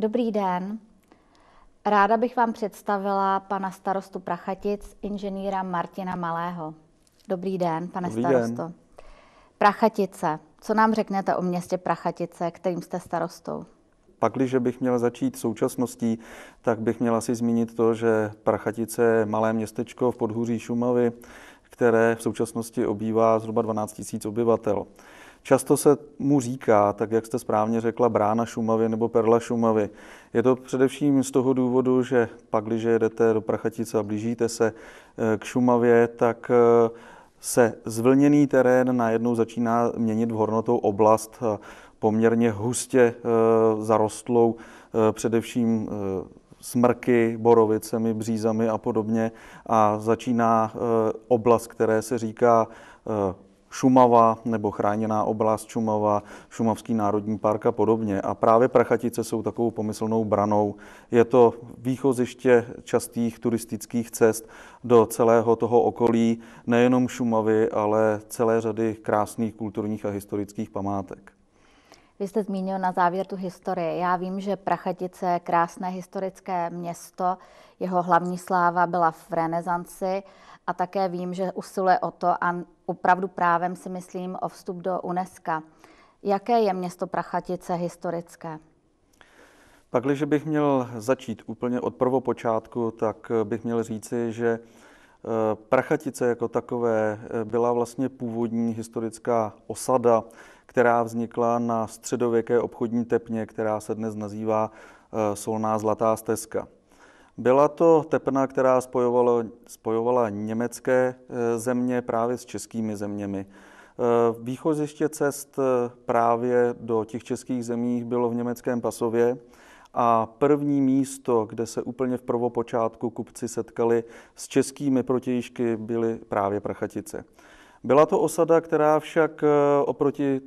Dobrý den. Ráda bych vám představila pana starostu Prachatic, inženýra Martina Malého. Dobrý den, pane Dobrý starosto. Den. Prachatice. Co nám řeknete o městě Prachatice, kterým jste starostou? Pakliže bych měl začít současností, tak bych měl asi zmínit to, že Prachatice je malé městečko v podhůří Šumavy, které v současnosti obývá zhruba 12 000 obyvatel. Často se mu říká, tak jak jste správně řekla, brána Šumavy nebo perla Šumavy. Je to především z toho důvodu, že pak, když jedete do Prachatice a blížíte se eh, k Šumavě, tak eh, se zvlněný terén najednou začíná měnit v hornatou oblast poměrně hustě eh, zarostlou především smrky, borovicemi, břízami a podobně. A začíná oblast, které se říká Šumava nebo chráněná oblast Šumava, Šumavský národní park a podobně. A právě Prachatice jsou takovou pomyslnou branou. Je to výchoziště častých turistických cest do celého toho okolí, nejenom Šumavy, ale celé řady krásných kulturních a historických památek. Vy jste zmínil na závěr tu historii. Já vím, že Prachatice je krásné historické město, jeho hlavní sláva byla v renesanci a také vím, že usiluje o to, opravdu právem si myslím o vstup do UNESCO. Jaké je město Prachatice historické? Pakliže bych měl začít úplně od prvopočátku, tak eh, bych měl říci, že eh, Prachatice jako takové eh, byla vlastně původní historická osada, která vznikla na středověké obchodní tepně, která se dnes nazývá Solná zlatá stezka. Byla to tepna, která spojovala, spojovala německé e, země právě s českými zeměmi. E, Výchoziště cest e, právě do těch českých zemí bylo v německém Pasově a první místo, kde se úplně v prvopočátku kupci setkali s českými protějšky, byly právě Prachatice. Byla to osada, která však oproti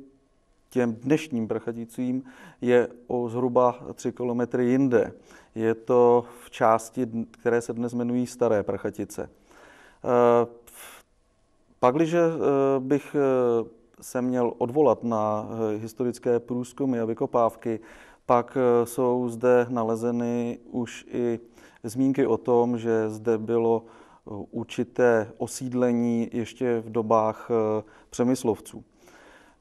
těm dnešním prachaticím je o zhruba 3 kilometry jinde. Je to v části, které se dnes jmenují Staré Prachatice. Eh, pakliže eh, bych eh, se měl odvolat na historické průzkumy a vykopávky, pak jsou zde nalezeny už i zmínky o tom, že zde bylo určité osídlení ještě v dobách přemyslovců.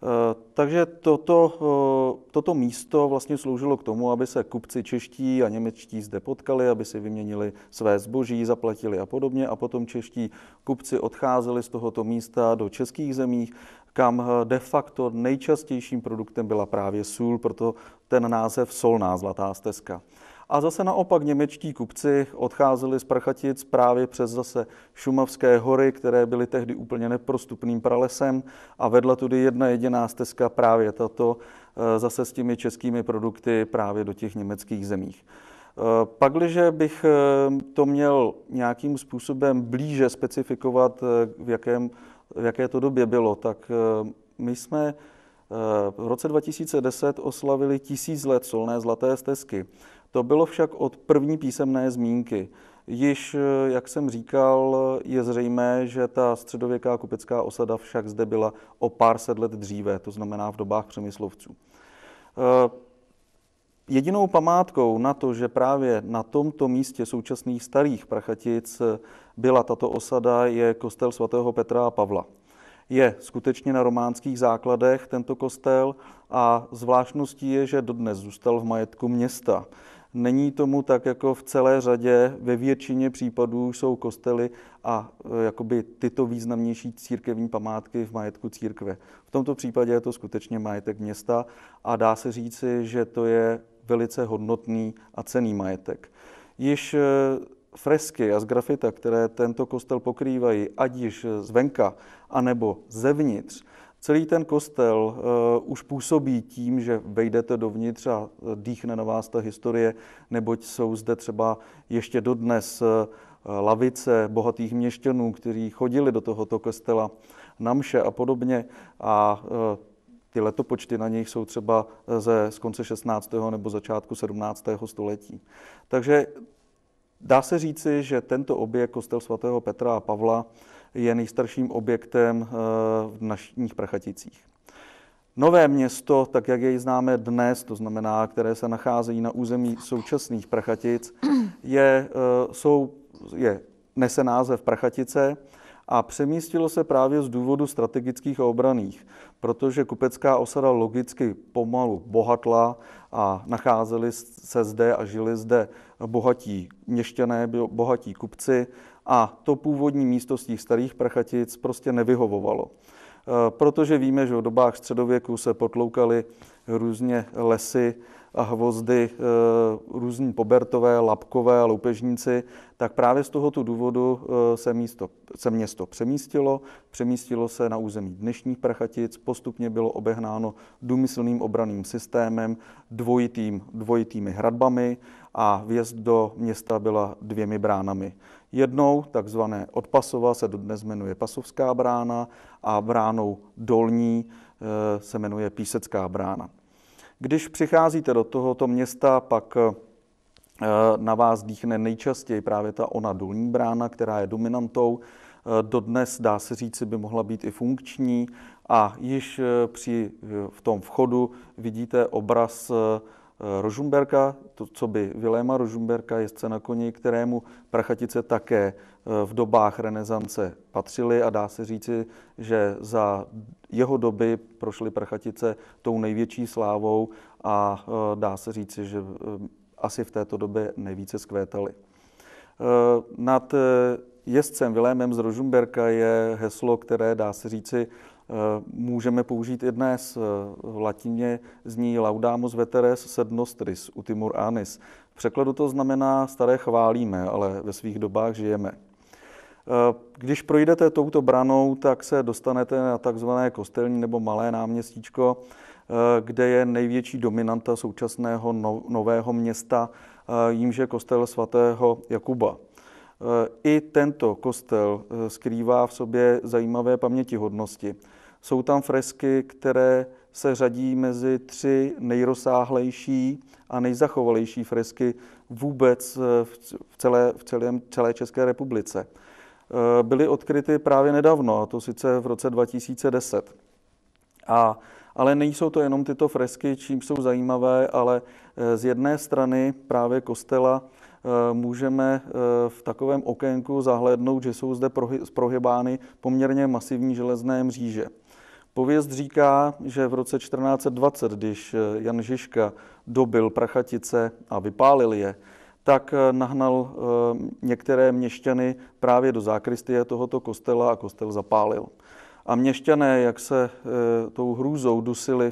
Eh, takže toto, eh, toto místo vlastně sloužilo k tomu, aby se kupci čeští a němečtí zde potkali, aby si vyměnili své zboží, zaplatili a podobně. A potom čeští kupci odcházeli z tohoto místa do českých zemích, kam eh, de facto nejčastějším produktem byla právě sůl, proto ten název Solná zlatá stezka. A zase naopak němečtí kupci odcházeli z Prchatic právě přes zase Šumavské hory, které byly tehdy úplně neprostupným pralesem a vedla tudy jedna jediná stezka právě tato e, zase s těmi českými produkty právě do těch německých zemích. E, pakliže bych e, to měl nějakým způsobem blíže specifikovat, v, jakém, v jaké to době bylo, tak my jsme v roce 2010 oslavili tisíc let solné zlaté stezky. To bylo však od první písemné zmínky. Již, eh, jak jsem říkal, je zřejmé, že ta středověká kupecká osada však zde byla o pár set let dříve, to znamená v dobách přemyslovců. Eh, jedinou památkou na to, že právě na tomto místě současných starých Prachatic eh, byla tato osada, je kostel svatého Petra a Pavla. Je skutečně na románských základech tento kostel a zvláštností je, že dodnes zůstal v majetku města. Není tomu tak, jako v celé řadě, ve většině případů jsou kostely a e, jakoby tyto významnější církevní památky v majetku církve. V tomto případě je to skutečně majetek města a dá se říci, že to je velice hodnotný a cený majetek. Již e, fresky a z grafita, které tento kostel pokrývají, ať již zvenka, anebo zevnitř, Celý ten kostel uh, už působí tím, že vejdete dovnitř a dýchne na vás ta historie, neboť jsou zde třeba ještě dodnes uh, lavice bohatých měštěnů, kteří chodili do tohoto kostela na mše a podobně. A uh, eh, ty letopočty na něj jsou třeba ze, z konce 16. nebo začátku 17. století. Takže dá se říci, že tento objekt, kostel svatého Petra a Pavla, je nejstarším objektem eh, v našich Prachaticích. Nové město, tak jak jej známe dnes, to znamená, které se nacházejí na území současných Prachatic, je, eh, jsou, je, nese název Prachatice a přemístilo se právě z důvodu strategických a obraných, protože kupecká osada logicky pomalu bohatla a nacházeli se zde a žili zde bohatí měštěné, bohatí kupci a to původní místo z těch starých prachatic prostě nevyhovovalo. E, protože víme, že v dobách středověku se potloukaly různě lesy, a hvozdy, eh, různí pobertové, a loupežníci, tak právě z tohoto důvodu eh, se, místo, se město přemístilo. Přemístilo se na území dnešních Prachatic, postupně bylo obehnáno důmyslným obraným systémem, dvojitým, dvojitými hradbami a vjezd do města byla dvěmi bránami. Jednou, takzvané od Pasova, se dodnes jmenuje Pasovská brána a bránou dolní eh, se jmenuje Písecká brána. Když přicházíte do tohoto města, pak eh, na vás dýchne nejčastěji právě ta ona dolní brána, která je dominantou. Eh, dodnes, dá se říci, by mohla být i funkční a již eh, při, v tom vchodu vidíte obraz Eh, Rožumberka, to, co by Viléma Rožumberka, jezdce na koni, kterému prachatice také eh, v dobách renesance patřily a dá se říci, že za jeho doby prošly prachatice tou největší slávou a eh, dá se říci, že asi v této době nejvíce zkvétaly. Nad jezdcem Vilémem z Rožumberka je heslo, které dá se říci Eh, můžeme použít i dnes. Eh, v latině zní laudamus veteres sed nostris, utimur anis. V překladu to znamená staré chválíme, ale ve svých dobách žijeme. Eh, když projdete touto branou, tak se dostanete na takzvané kostelní nebo malé náměstíčko, kde je největší dominanta současného no, nového města, jímž je kostel svatého Jakuba. I tento kostel skrývá v sobě zajímavé pamětihodnosti. Jsou tam fresky, které se řadí mezi tři nejrozsáhlejší a nejzachovalejší fresky vůbec eh, v, celé, v celém, celé České republice. Eh, byly odkryty právě nedávno, a to sice v roce 2010. A, ale nejsou to jenom tyto fresky, čím jsou zajímavé, ale eh, z jedné strany právě kostela můžeme v takovém okénku zahlédnout, že jsou zde prohy, prohybány poměrně masivní železné mříže. Pověst říká, že v roce 1420, když Jan Žižka dobil Prachatice a vypálil je, tak nahnal eh, některé měšťany právě do zákristie tohoto kostela a kostel zapálil. A měšťané, jak se eh, tou hrůzou dusili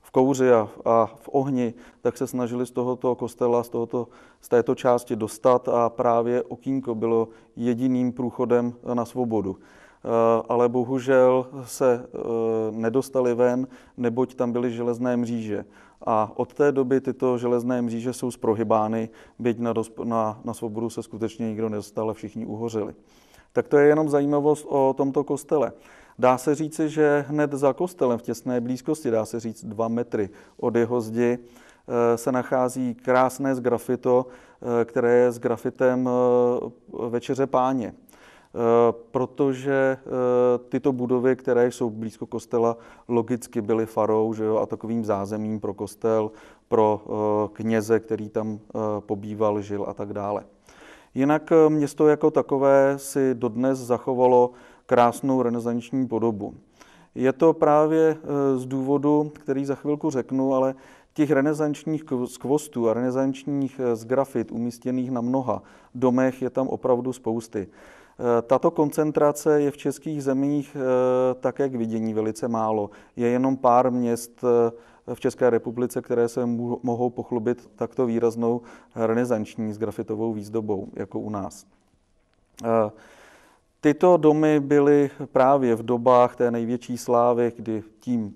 v kouři a, v ohni, tak se snažili z tohoto kostela, z, tohoto, z této části dostat a právě okýnko bylo jediným průchodem na svobodu. Eh, ale bohužel se eh, nedostali ven, neboť tam byly železné mříže. A od té doby tyto železné mříže jsou zprohybány, byť na, dosp- na, na svobodu se skutečně nikdo nedostal a všichni uhořili. Tak to je jenom zajímavost o tomto kostele. Dá se říci, že hned za kostelem v těsné blízkosti, dá se říct dva metry od jeho zdi, eh, se nachází krásné zgrafito, které je s grafitem Večeře páně. Eh, protože eh, tyto budovy, které jsou blízko kostela, logicky byly farou že jo, a takovým zázemím pro kostel, pro eh, kněze, který tam pobýval, žil a tak dále. Jinak město jako takové si dodnes zachovalo krásnou renesanční podobu. Je to právě z důvodu, který za chvilku řeknu, ale těch renesančních skvostů a renesančních zgrafit umístěných na mnoha domech je tam opravdu spousty. Eh, tato koncentrace je v českých zemích eh, také k vidění velice málo. Je jenom pár měst eh, v České republice, které se mohou pochlubit takto výraznou renesanční s grafitovou výzdobou, jako u nás. Tyto domy byly právě v dobách té největší slávy, kdy tím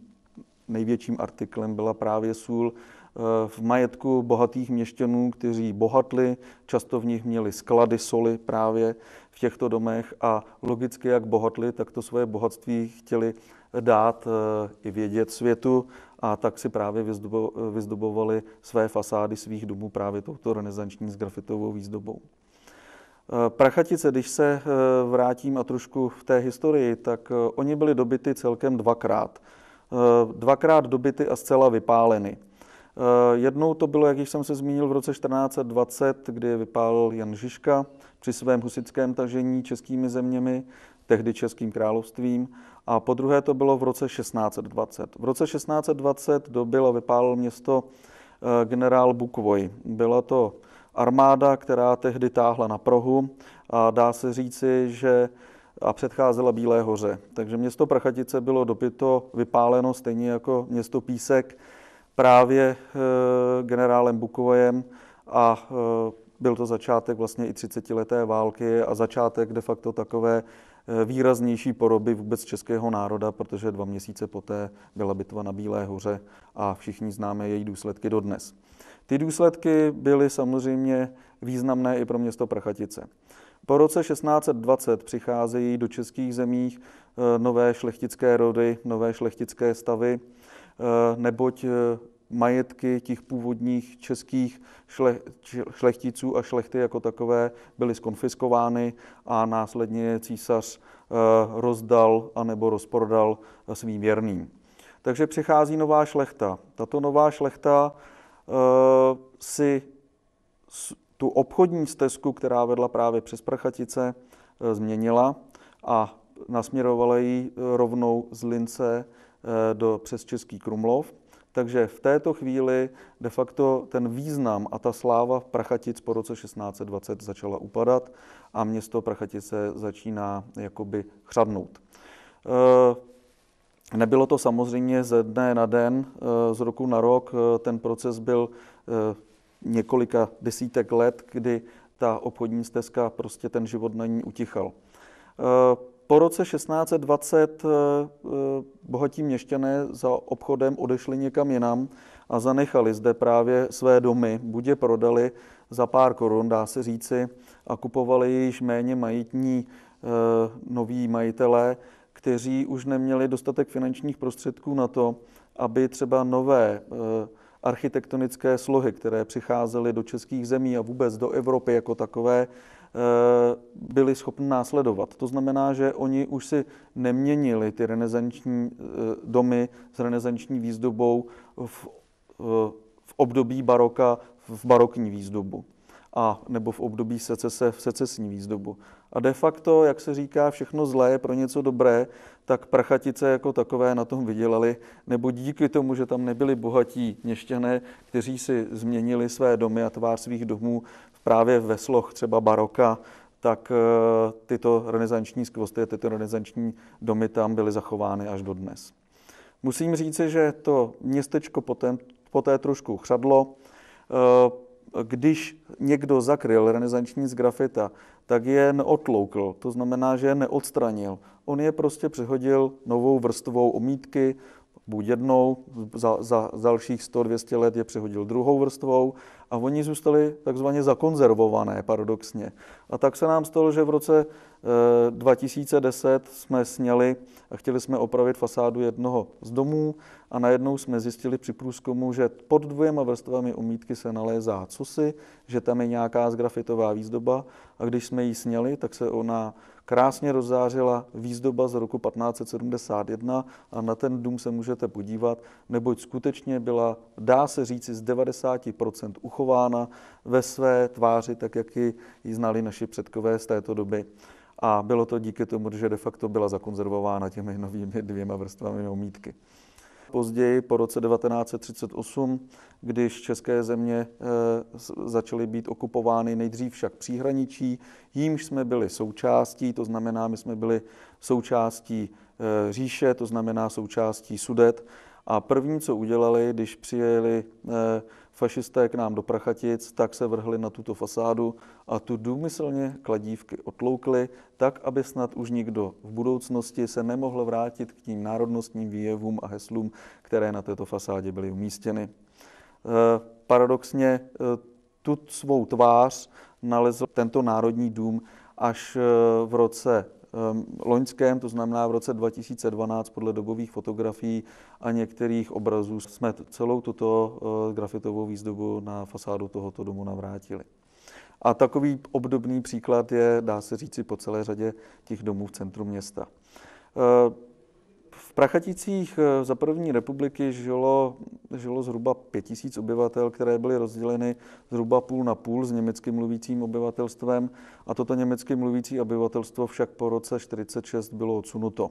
největším artiklem byla právě sůl, Eh, v majetku bohatých měšťanů, kteří bohatli, často v nich měli sklady soli právě v těchto domech a logicky, jak bohatli, tak to svoje bohatství chtěli dát eh, i vědět světu a tak si právě eh, vyzdobovali své fasády svých domů právě touto renesanční s grafitovou výzdobou. Prachatice, když se vrátím a trošku v té historii, tak oni byli dobity celkem dvakrát. Dvakrát dobity a zcela vypáleny. Eh, jednou to bylo, jak již jsem se zmínil, v roce 1420, kdy vypálil Jan Žižka při svém husickém tažení českými zeměmi, tehdy Českým královstvím, a po druhé to bylo v roce 1620. V roce 1620 dobil a vypálil město eh, generál Bukvoj. Byla to armáda, která tehdy táhla na Prohu a dá se říci, že a předcházela Bílé hoře. Takže město Prachatice bylo dobyto vypáleno stejně jako město Písek právě eh, generálem Bukovajem a eh, byl to začátek vlastně i 30-leté války a začátek de facto takové eh, výraznější poroby vůbec českého národa, protože dva měsíce poté byla bitva na Bílé hoře a všichni známe její důsledky dodnes. Ty důsledky byly samozřejmě významné i pro město Prachatice. Po roce 1620 přicházejí do českých zemích nové šlechtické rody, nové šlechtické stavy, Eh, neboť eh, majetky těch původních českých šlechticů a šlechty jako takové byly skonfiskovány a následně císař eh, rozdal anebo rozprodal svým věrným. Takže přichází nová šlechta. Tato nová šlechta si tu obchodní stezku, která vedla právě přes Prachatice, změnila a nasměrovala ji rovnou z Lince Eh, do přes Český Krumlov. Takže v této chvíli de facto ten význam a ta sláva v Prachatic po roce 1620 začala upadat a město Prachatice začíná jakoby chřadnout. Eh, nebylo to samozřejmě ze dne na den, eh, z roku na rok. Ten proces byl několika desítek let, kdy ta obchodní stezka prostě ten život na ní utichal. Po roce 1620 eh, eh, bohatí měšťané za obchodem odešli někam jinam a zanechali zde právě své domy, buď je prodali za pár korun, dá se říci, a kupovali již méně majitní eh, noví majitelé, kteří už neměli dostatek finančních prostředků na to, aby třeba nové architektonické slohy, které přicházely do českých zemí a vůbec do Evropy jako takové, byli schopni následovat. To znamená, že oni už si neměnili ty renesanční eh, domy s renesanční výzdobou v, eh, v období baroka v barokní výzdobu a nebo v období secese, v secesní výzdobu. A de facto, jak se říká, všechno zlé je pro něco dobré, tak prachatice jako takové na tom vydělali, nebo díky tomu, že tam nebyli bohatí měštěné, kteří si změnili své domy a tvář svých domů právě ve sloch třeba baroka, tak eh, tyto renesanční skvosty, tyto renesanční domy tam byly zachovány až do dnes. Musím říci, že to městečko poté, poté trošku chřadlo, eh, když někdo zakryl renesanční z grafita, tak je neotloukl, to znamená, že je neodstranil. On je prostě přehodil novou vrstvou omítky, buď jednou, za, za dalších 100-200 let je přehodil druhou vrstvou a oni zůstali takzvaně zakonzervované paradoxně. A tak se nám stalo, že v roce 2010 eh, jsme sněli a chtěli jsme opravit fasádu jednoho z domů a najednou jsme zjistili při průzkumu, že pod dvěma vrstvami omítky se nalézá cosi, že tam je nějaká zgrafitová výzdoba a když jsme ji sněli, tak se ona krásně rozzářila výzdoba z roku 1571 a na ten dům se můžete podívat, neboť skutečně byla, dá se říci, z 90% uchována ve své tváři, tak jak ji, znali naši předkové z této doby. A bylo to díky tomu, že de facto byla zakonzervována těmi novými dvěma vrstvami omítky později, po roce 1938, když české země eh, začaly být okupovány nejdřív však příhraničí, jímž jsme byli součástí, to znamená, my jsme byli součástí eh, říše, to znamená součástí sudet. A první, co udělali, když přijeli eh, fašisté k nám do Prachatic, tak se vrhli na tuto fasádu a tu důmyslně kladívky otloukli, tak, aby snad už nikdo v budoucnosti se nemohl vrátit k tím národnostním výjevům a heslům, které na této fasádě byly umístěny. E, paradoxně e, tu svou tvář nalezl tento národní dům až e, v roce Ehm, loňském, to znamená v roce 2012 podle dobových fotografií a některých obrazů jsme celou tuto eh, grafitovou výzdobu na fasádu tohoto domu navrátili. A takový obdobný příklad je, dá se říci, po celé řadě těch domů v centru města. Ehm, Prachaticích eh, za první republiky žilo, žilo zhruba 5000 obyvatel, které byly rozděleny zhruba půl na půl s německy mluvícím obyvatelstvem a toto německy mluvící obyvatelstvo však po roce 46 bylo odsunuto.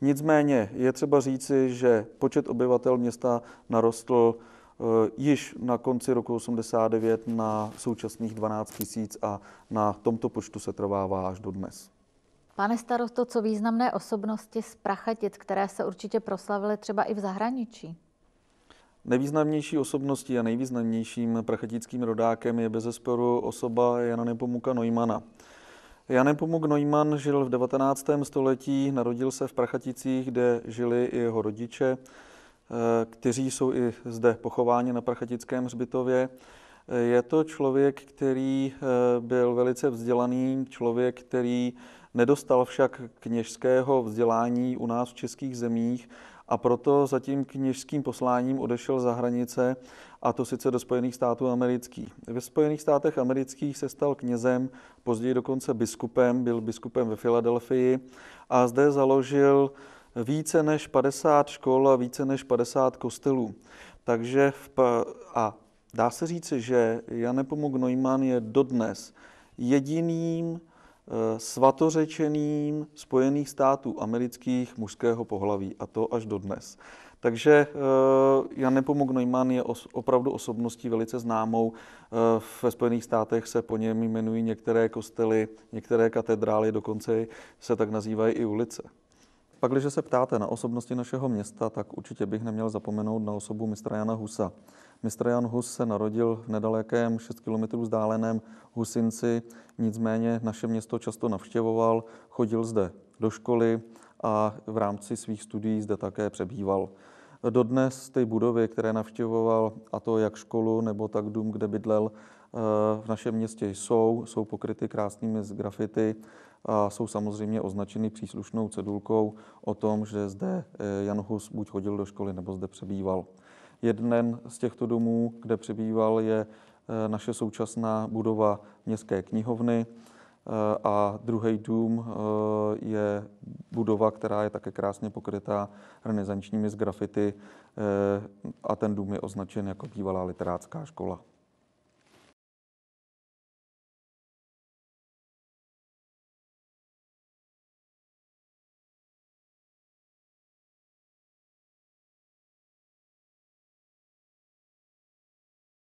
Nicméně je třeba říci, že počet obyvatel města narostl eh, již na konci roku 89 na současných 12 000 a na tomto počtu se trvává až do dnes. Pane starosto, co významné osobnosti z Prachatic, které se určitě proslavily třeba i v zahraničí? Nejvýznamnější osobností a nejvýznamnějším prachatickým rodákem je bez zesporu osoba Jana Nepomuka Neumana. Jan Nepomuk Neumann žil v 19. století, narodil se v Prachaticích, kde žili i jeho rodiče, eh, kteří jsou i zde pochováni na Prachatickém hřbitově. Je to člověk, který eh, byl velice vzdělaný, člověk, který Nedostal však kněžského vzdělání u nás v českých zemích a proto za tím kněžským posláním odešel za hranice, a to sice do Spojených států amerických. Ve Spojených státech amerických se stal knězem, později dokonce biskupem, byl biskupem ve Filadelfii a zde založil více než 50 škol a více než 50 kostelů. Takže v, a dá se říci, že Janepomuk Neumann je dodnes jediným Eh, svatořečeným Spojených států amerických mužského pohlaví, a to až dodnes. Takže eh, Jan Nepomuk Neumann je os, opravdu osobností velice známou. Eh, ve Spojených státech se po něm jmenují některé kostely, některé katedrály, dokonce se tak nazývají i ulice. Pak, když se ptáte na osobnosti našeho města, tak určitě bych neměl zapomenout na osobu mistra Jana Husa. Mistr Jan Hus se narodil v nedalekém 6 km vzdáleném Husinci, nicméně naše město často navštěvoval, chodil zde do školy a v rámci svých studií zde také přebýval. Dodnes ty budovy, které navštěvoval, a to jak školu nebo tak dům, kde bydlel, eh, v našem městě jsou, jsou pokryty krásnými z grafity a jsou samozřejmě označeny příslušnou cedulkou o tom, že zde eh, Jan Hus buď chodil do školy nebo zde přebýval. Jeden z těchto domů, kde přebýval, je eh, naše současná budova městské knihovny eh, a druhý dům eh, je budova, která je také krásně pokrytá renesančními grafity a ten dům je označen jako bývalá literácká škola.